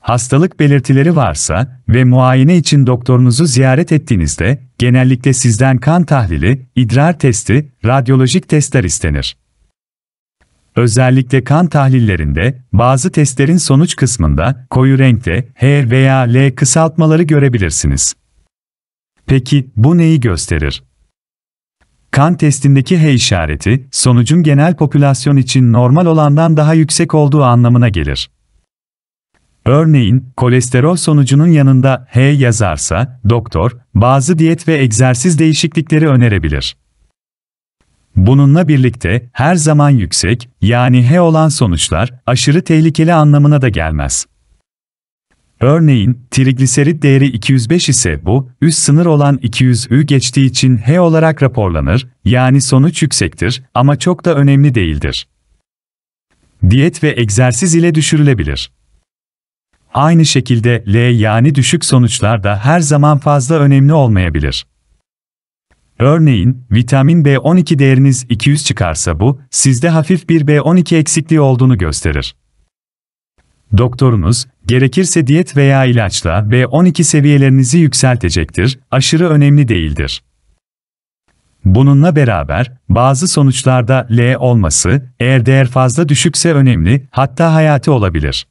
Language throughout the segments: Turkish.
Hastalık belirtileri varsa ve muayene için doktorunuzu ziyaret ettiğinizde genellikle sizden kan tahlili, idrar testi, radyolojik testler istenir. Özellikle kan tahlillerinde bazı testlerin sonuç kısmında koyu renkte H veya L kısaltmaları görebilirsiniz. Peki bu neyi gösterir? Kan testindeki H işareti sonucun genel popülasyon için normal olandan daha yüksek olduğu anlamına gelir. Örneğin, kolesterol sonucunun yanında H yazarsa, doktor, bazı diyet ve egzersiz değişiklikleri önerebilir. Bununla birlikte, her zaman yüksek, yani H olan sonuçlar, aşırı tehlikeli anlamına da gelmez. Örneğin, trigliserit değeri 205 ise bu, üst sınır olan 200'ü geçtiği için H olarak raporlanır, yani sonuç yüksektir ama çok da önemli değildir. Diyet ve egzersiz ile düşürülebilir. Aynı şekilde L yani düşük sonuçlar da her zaman fazla önemli olmayabilir. Örneğin, vitamin B12 değeriniz 200 çıkarsa bu, sizde hafif bir B12 eksikliği olduğunu gösterir. Doktorunuz, gerekirse diyet veya ilaçla B12 seviyelerinizi yükseltecektir, aşırı önemli değildir. Bununla beraber, bazı sonuçlarda L olması, eğer değer fazla düşükse önemli, hatta hayati olabilir.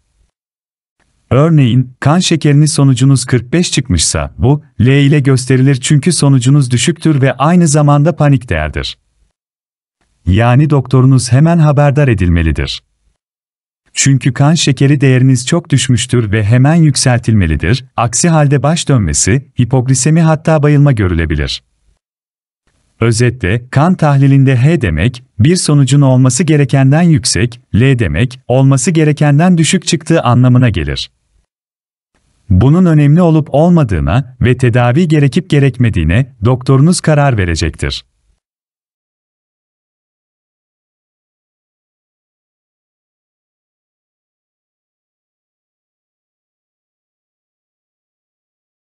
Örneğin, kan şekeriniz sonucunuz 45 çıkmışsa, bu, L ile gösterilir çünkü sonucunuz düşüktür ve aynı zamanda panik değerdir. Yani doktorunuz hemen haberdar edilmelidir. Çünkü kan şekeri değeriniz çok düşmüştür ve hemen yükseltilmelidir, aksi halde baş dönmesi, hipoglisemi hatta bayılma görülebilir. Özetle, kan tahlilinde H demek, bir sonucun olması gerekenden yüksek, L demek, olması gerekenden düşük çıktığı anlamına gelir bunun önemli olup olmadığına ve tedavi gerekip gerekmediğine doktorunuz karar verecektir.